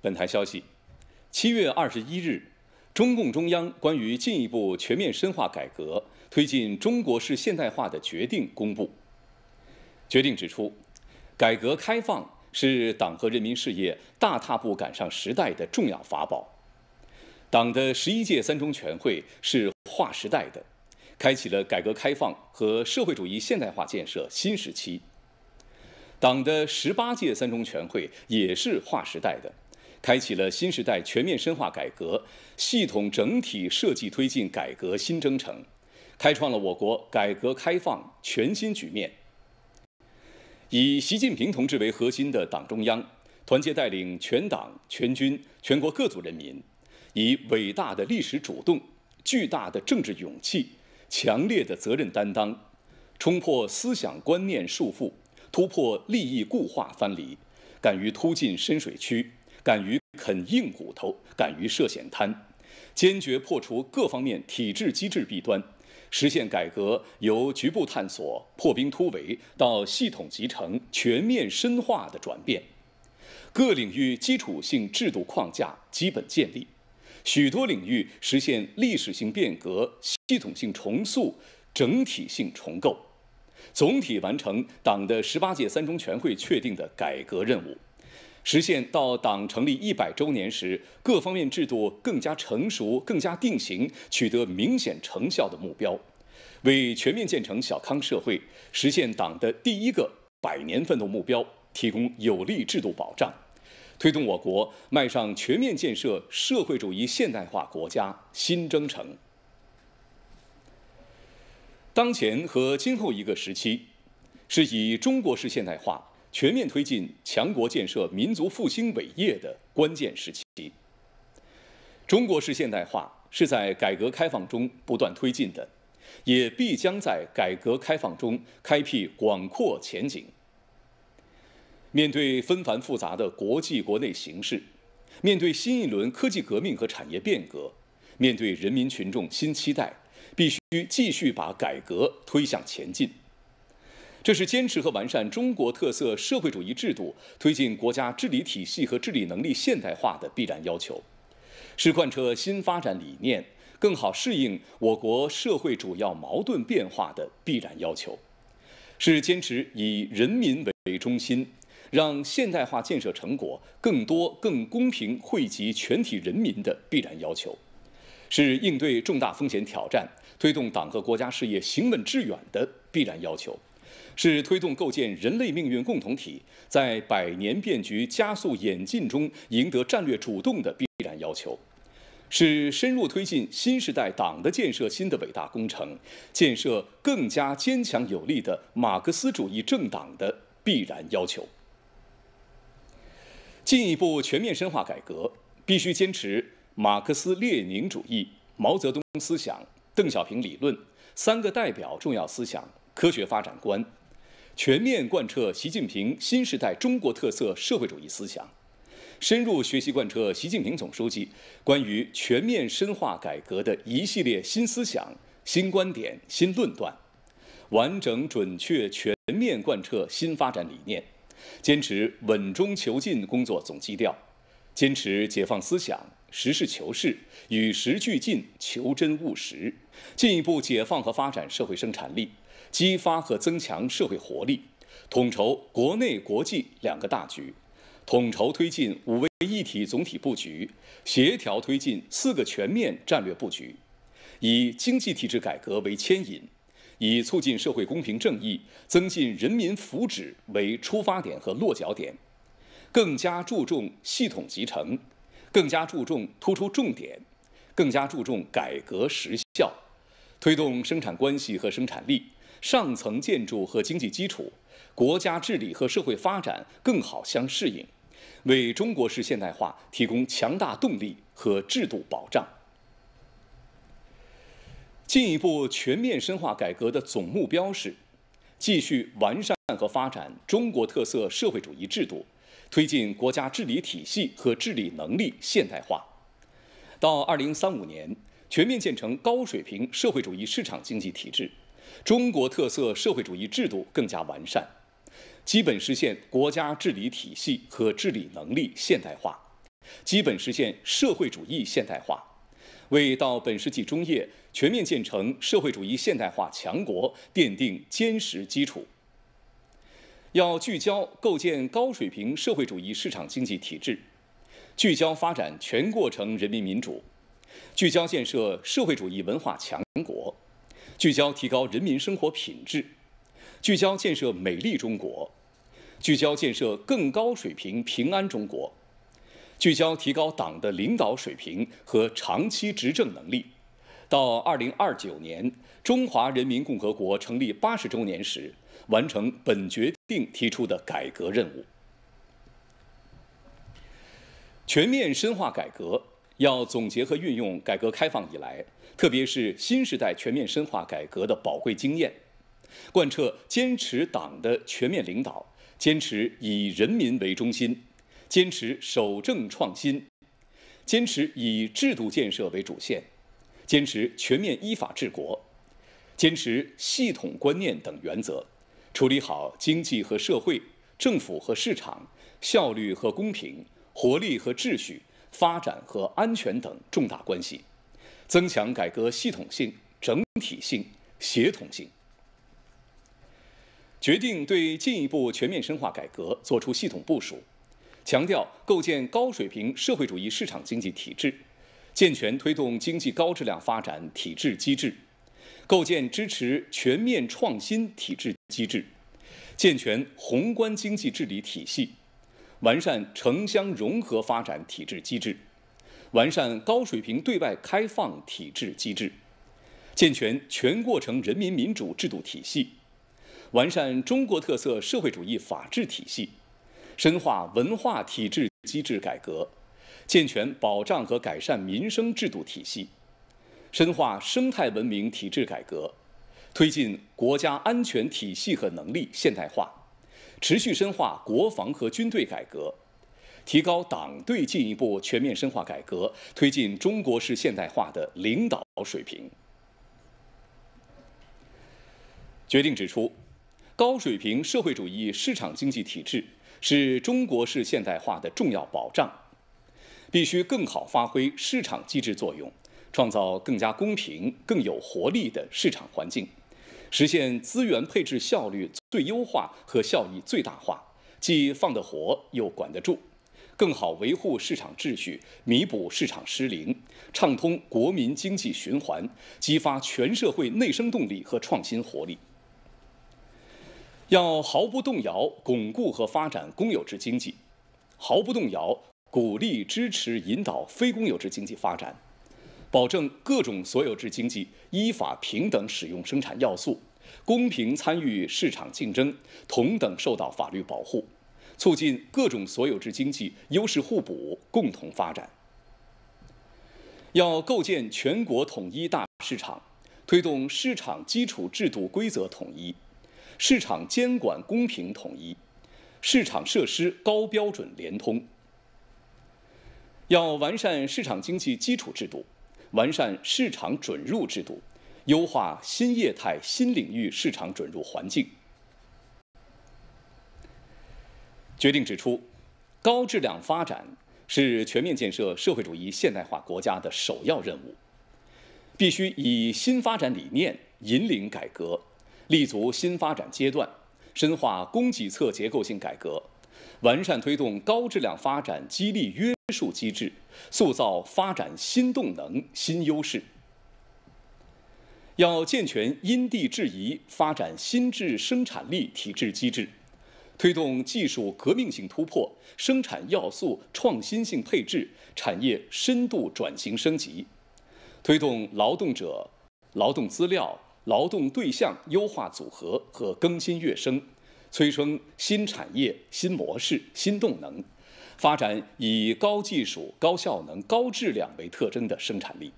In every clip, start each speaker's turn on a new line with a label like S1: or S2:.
S1: 本台消息：七月二十一日，中共中央关于进一步全面深化改革、推进中国式现代化的决定公布。决定指出，改革开放是党和人民事业大踏步赶上时代的重要法宝。党的十一届三中全会是划时代的，开启了改革开放和社会主义现代化建设新时期。党的十八届三中全会也是划时代的。开启了新时代全面深化改革、系统整体设计推进改革新征程，开创了我国改革开放全新局面。以习近平同志为核心的党中央，团结带领全党全军全国各族人民，以伟大的历史主动、巨大的政治勇气、强烈的责任担当，冲破思想观念束缚，突破利益固化藩篱，敢于突进深水区。敢于啃硬骨头，敢于涉险滩，坚决破除各方面体制机制弊端，实现改革由局部探索、破冰突围到系统集成、全面深化的转变。各领域基础性制度框架基本建立，许多领域实现历史性变革、系统性重塑、整体性重构，总体完成党的十八届三中全会确定的改革任务。实现到党成立一百周年时，各方面制度更加成熟、更加定型，取得明显成效的目标，为全面建成小康社会、实现党的第一个百年奋斗目标提供有力制度保障，推动我国迈上全面建设社会主义现代化国家新征程。当前和今后一个时期，是以中国式现代化。全面推进强国建设、民族复兴伟业的关键时期，中国式现代化是在改革开放中不断推进的，也必将在改革开放中开辟广阔前景。面对纷繁复杂的国际国内形势，面对新一轮科技革命和产业变革，面对人民群众新期待，必须继续把改革推向前进。这是坚持和完善中国特色社会主义制度、推进国家治理体系和治理能力现代化的必然要求，是贯彻新发展理念、更好适应我国社会主要矛盾变化的必然要求，是坚持以人民为中心，让现代化建设成果更多更公平惠及全体人民的必然要求，是应对重大风险挑战、推动党和国家事业行稳致远的必然要求。是推动构建人类命运共同体，在百年变局加速演进中赢得战略主动的必然要求，是深入推进新时代党的建设新的伟大工程，建设更加坚强有力的马克思主义政党的必然要求。进一步全面深化改革，必须坚持马克思列宁主义、毛泽东思想、邓小平理论“三个代表”重要思想、科学发展观。全面贯彻习近平新时代中国特色社会主义思想，深入学习贯彻习近平总书记关于全面深化改革的一系列新思想、新观点、新论断，完整、准确、全面贯彻新发展理念，坚持稳中求进工作总基调，坚持解放思想、实事求是、与时俱进、求真务实，进一步解放和发展社会生产力。激发和增强社会活力，统筹国内国际两个大局，统筹推进“五位一体”总体布局，协调推进“四个全面”战略布局，以经济体制改革为牵引，以促进社会公平正义、增进人民福祉为出发点和落脚点，更加注重系统集成，更加注重突出重点，更加注重改革实效，推动生产关系和生产力。上层建筑和经济基础、国家治理和社会发展更好相适应，为中国式现代化提供强大动力和制度保障。进一步全面深化改革的总目标是，继续完善和发展中国特色社会主义制度，推进国家治理体系和治理能力现代化。到二零三五年，全面建成高水平社会主义市场经济体制。中国特色社会主义制度更加完善，基本实现国家治理体系和治理能力现代化，基本实现社会主义现代化，为到本世纪中叶全面建成社会主义现代化强国奠定坚实基础。要聚焦构建高水平社会主义市场经济体制，聚焦发展全过程人民民主，聚焦建设社会主义文化强国。聚焦提高人民生活品质，聚焦建设美丽中国，聚焦建设更高水平平安中国，聚焦提高党的领导水平和长期执政能力，到二零二九年中华人民共和国成立八十周年时，完成本决定提出的改革任务，全面深化改革。要总结和运用改革开放以来，特别是新时代全面深化改革的宝贵经验，贯彻坚持党的全面领导，坚持以人民为中心，坚持守正创新，坚持以制度建设为主线，坚持全面依法治国，坚持系统观念等原则，处理好经济和社会、政府和市场、效率和公平、活力和秩序。发展和安全等重大关系，增强改革系统性、整体性、协同性。决定对进一步全面深化改革作出系统部署，强调构建高水平社会主义市场经济体制，健全推动经济高质量发展体制机制，构建支持全面创新体制机制，健全宏观经济治理体系。完善城乡融合发展体制机制，完善高水平对外开放体制机制，健全全过程人民民主制度体系，完善中国特色社会主义法治体系，深化文化体制机制改革，健全保障和改善民生制度体系，深化生态文明体制改革，推进国家安全体系和能力现代化。持续深化国防和军队改革，提高党对进一步全面深化改革、推进中国式现代化的领导水平。决定指出，高水平社会主义市场经济体制是中国式现代化的重要保障，必须更好发挥市场机制作用，创造更加公平、更有活力的市场环境。实现资源配置效率最优化和效益最大化，既放得活又管得住，更好维护市场秩序，弥补市场失灵，畅通国民经济循环，激发全社会内生动力和创新活力。要毫不动摇巩固和发展公有制经济，毫不动摇鼓励、支持、引导非公有制经济发展。保证各种所有制经济依法平等使用生产要素，公平参与市场竞争，同等受到法律保护，促进各种所有制经济优势互补，共同发展。要构建全国统一大市场，推动市场基础制度规则统一，市场监管公平统一，市场设施高标准联通。要完善市场经济基础制度。完善市场准入制度，优化新业态、新领域市场准入环境。决定指出，高质量发展是全面建设社会主义现代化国家的首要任务，必须以新发展理念引领改革，立足新发展阶段，深化供给侧结构性改革。完善推动高质量发展激励约束机制，塑造发展新动能新优势。要健全因地制宜发展新质生产力体制机制，推动技术革命性突破、生产要素创新性配置、产业深度转型升级，推动劳动者、劳动资料、劳动对象优化组合和更新跃升。催生新产业、新模式、新动能，发展以高技术、高效能、高质量为特征的生产力。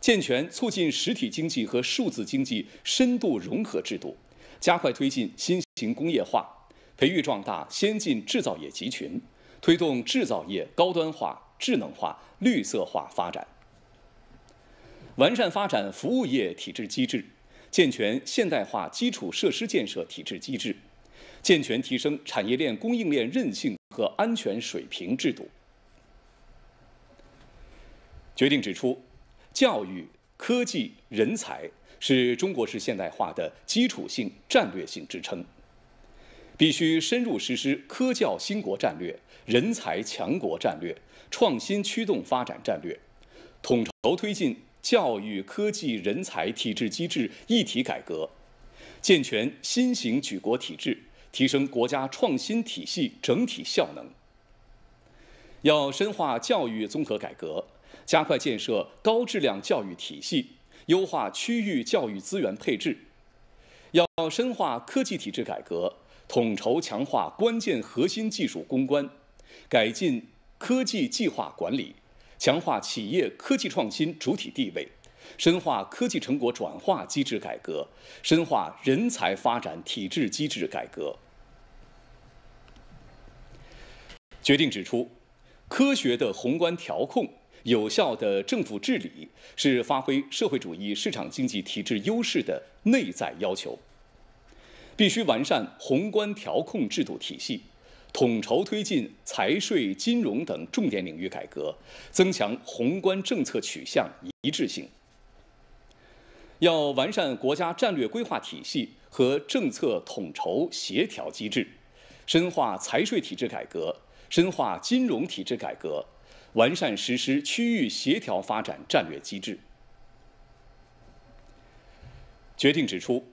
S1: 健全促进实体经济和数字经济深度融合制度，加快推进新型工业化，培育壮大先进制造业集群，推动制造业高端化、智能化、绿色化发展。完善发展服务业体制机制。健全现代化基础设施建设体制机制，健全提升产业链供应链韧性和安全水平制度。决定指出，教育、科技、人才是中国式现代化的基础性、战略性支撑，必须深入实施科教兴国战略、人才强国战略、创新驱动发展战略，统筹推进。教育、科技、人才体制机制一体改革，健全新型举国体制，提升国家创新体系整体效能。要深化教育综合改革，加快建设高质量教育体系，优化区域教育资源配置。要深化科技体制改革，统筹强化关键核心技术攻关，改进科技计划管理。强化企业科技创新主体地位，深化科技成果转化机制改革，深化人才发展体制机制改革。决定指出，科学的宏观调控、有效的政府治理是发挥社会主义市场经济体制优势的内在要求，必须完善宏观调控制度体系。统筹推进财税、金融等重点领域改革，增强宏观政策取向一致性。要完善国家战略规划体系和政策统筹协调机制，深化财税体制改革，深化金融体制改革，完善实施区域协调发展战略机制。决定指出，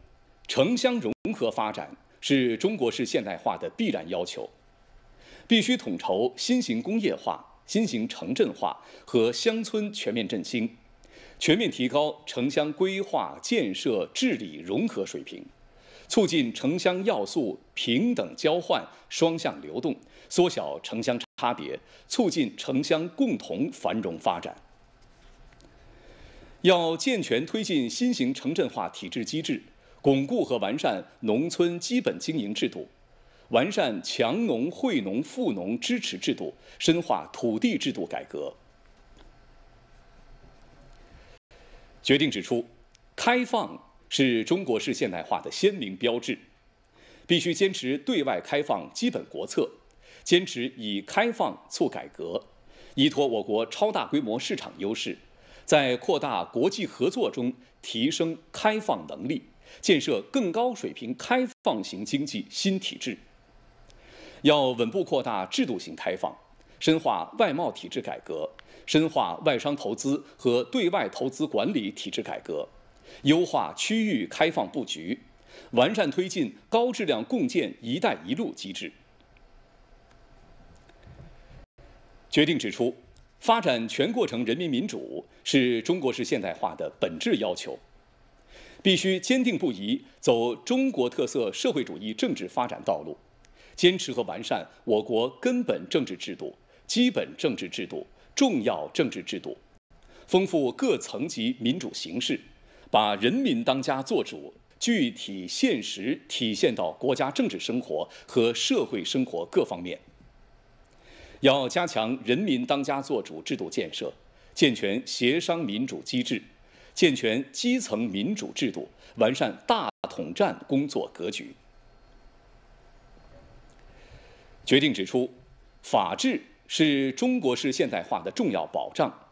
S1: 城乡融合发展是中国式现代化的必然要求。必须统筹新型工业化、新型城镇化和乡村全面振兴，全面提高城乡规划建设治理融合水平，促进城乡要素平等交换、双向流动，缩小城乡差别，促进城乡共同繁荣发展。要健全推进新型城镇化体制机制，巩固和完善农村基本经营制度。完善强农惠农富农支持制度，深化土地制度改革。决定指出，开放是中国式现代化的鲜明标志，必须坚持对外开放基本国策，坚持以开放促改革，依托我国超大规模市场优势，在扩大国际合作中提升开放能力，建设更高水平开放型经济新体制。要稳步扩大制度性开放，深化外贸体制改革，深化外商投资和对外投资管理体制改革，优化区域开放布局，完善推进高质量共建“一带一路”机制。决定指出，发展全过程人民民主是中国式现代化的本质要求，必须坚定不移走中国特色社会主义政治发展道路。坚持和完善我国根本政治制度、基本政治制度、重要政治制度，丰富各层级民主形式，把人民当家作主具体现实体现到国家政治生活和社会生活各方面。要加强人民当家作主制度建设，健全协商民主机制，健全基层民主制度，完善大统战工作格局。决定指出，法治是中国式现代化的重要保障，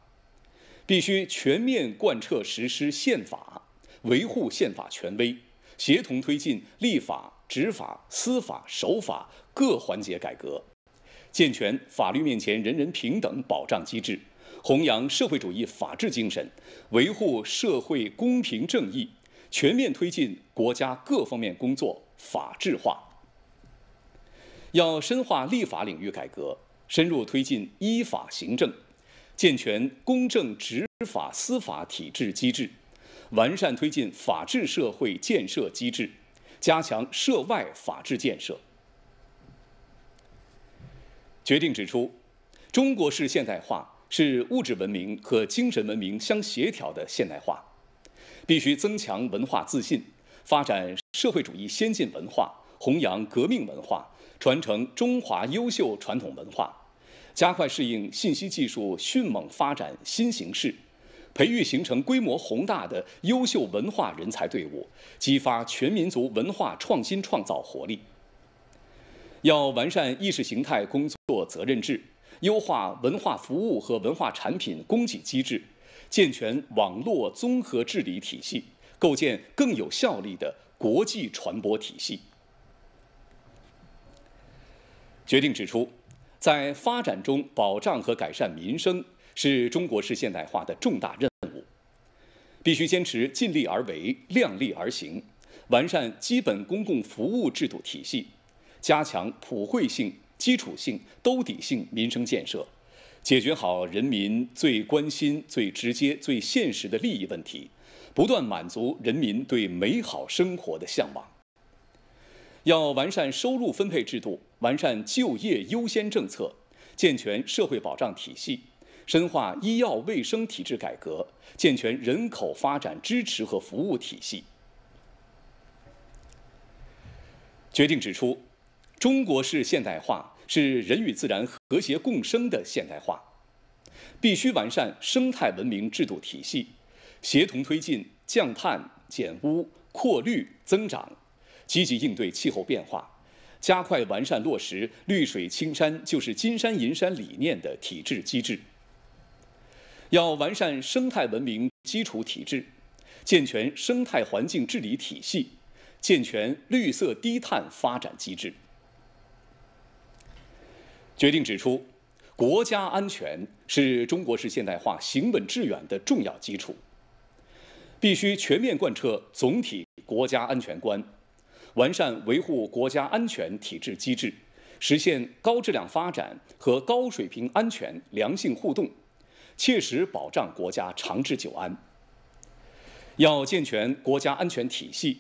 S1: 必须全面贯彻实施宪法，维护宪法权威，协同推进立法、执法、司法、守法各环节改革，健全法律面前人人平等保障机制，弘扬社会主义法治精神，维护社会公平正义，全面推进国家各方面工作法治化。要深化立法领域改革，深入推进依法行政，健全公正执法司法体制机制，完善推进法治社会建设机制，加强涉外法治建设。决定指出，中国式现代化是物质文明和精神文明相协调的现代化，必须增强文化自信，发展社会主义先进文化，弘扬革命文化。传承中华优秀传统文化，加快适应信息技术迅猛发展新形势，培育形成规模宏大的优秀文化人才队伍，激发全民族文化创新创造活力。要完善意识形态工作责任制，优化文化服务和文化产品供给机制，健全网络综合治理体系，构建更有效力的国际传播体系。决定指出，在发展中保障和改善民生是中国式现代化的重大任务，必须坚持尽力而为、量力而行，完善基本公共服务制度体系，加强普惠性、基础性、兜底性民生建设，解决好人民最关心、最直接、最现实的利益问题，不断满足人民对美好生活的向往。要完善收入分配制度。完善就业优先政策，健全社会保障体系，深化医药卫生体制改革，健全人口发展支持和服务体系。决定指出，中国式现代化是人与自然和谐共生的现代化，必须完善生态文明制度体系，协同推进降碳、减污、扩绿、增长，积极应对气候变化。加快完善落实“绿水青山就是金山银山”理念的体制机制，要完善生态文明基础体制，健全生态环境治理体系，健全绿色低碳发展机制。决定指出，国家安全是中国式现代化行稳致远的重要基础，必须全面贯彻总体国家安全观。完善维护国家安全体制机制，实现高质量发展和高水平安全良性互动，切实保障国家长治久安。要健全国家安全体系，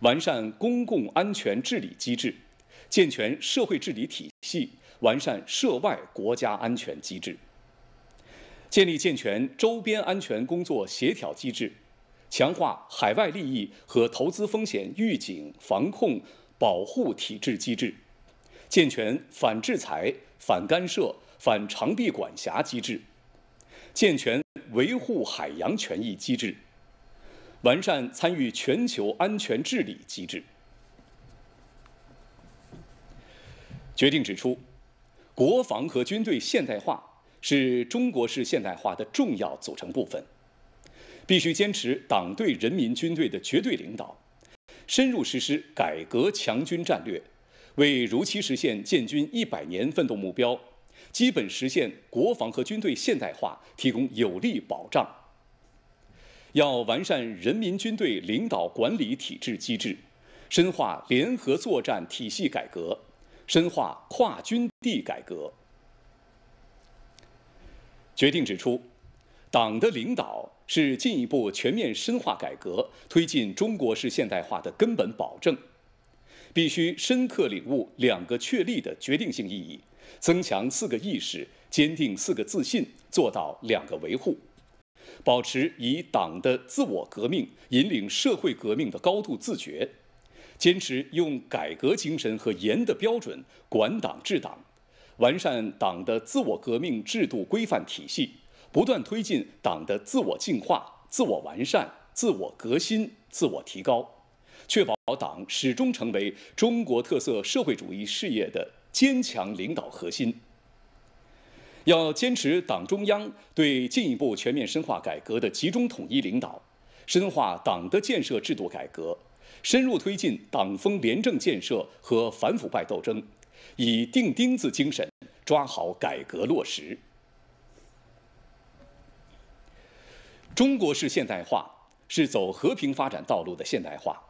S1: 完善公共安全治理机制，健全社会治理体系，完善涉外国家安全机制，建立健全周边安全工作协调机制。强化海外利益和投资风险预警防控保护体制机制，健全反制裁、反干涉、反长臂管辖机制，健全维护海洋权益机制，完善参与全球安全治理机制。决定指出，国防和军队现代化是中国式现代化的重要组成部分。必须坚持党对人民军队的绝对领导，深入实施改革强军战略，为如期实现建军一百年奋斗目标、基本实现国防和军队现代化提供有力保障。要完善人民军队领导管理体制机制，深化联合作战体系改革，深化跨军地改革。决定指出，党的领导。是进一步全面深化改革、推进中国式现代化的根本保证，必须深刻领悟“两个确立”的决定性意义，增强“四个意识”，坚定“四个自信”，做到“两个维护”，保持以党的自我革命引领社会革命的高度自觉，坚持用改革精神和严的标准管党治党，完善党的自我革命制度规范体系。不断推进党的自我净化、自我完善、自我革新、自我提高，确保党始终成为中国特色社会主义事业的坚强领导核心。要坚持党中央对进一步全面深化改革的集中统一领导，深化党的建设制度改革，深入推进党风廉政建设和反腐败斗争，以钉钉子精神抓好改革落实。中国式现代化是走和平发展道路的现代化，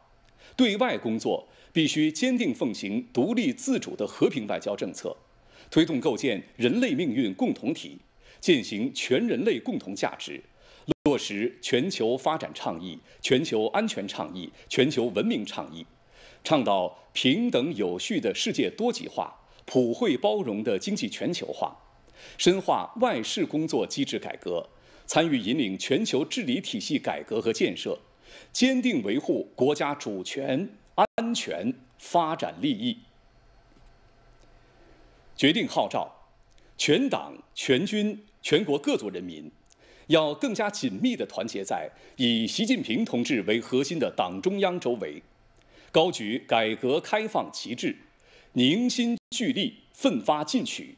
S1: 对外工作必须坚定奉行独立自主的和平外交政策，推动构建人类命运共同体，践行全人类共同价值，落实全球发展倡议、全球安全倡议、全球文明倡议，倡导平等有序的世界多极化、普惠包容的经济全球化，深化外事工作机制改革。参与引领全球治理体系改革和建设，坚定维护国家主权、安全、发展利益。决定号召，全党、全军、全国各族人民，要更加紧密地团结在以习近平同志为核心的党中央周围，高举改革开放旗帜，凝心聚力，奋发进取。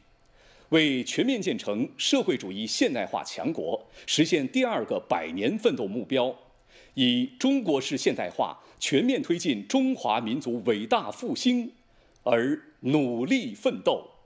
S1: 为全面建成社会主义现代化强国，实现第二个百年奋斗目标，以中国式现代化全面推进中华民族伟大复兴，而努力奋斗。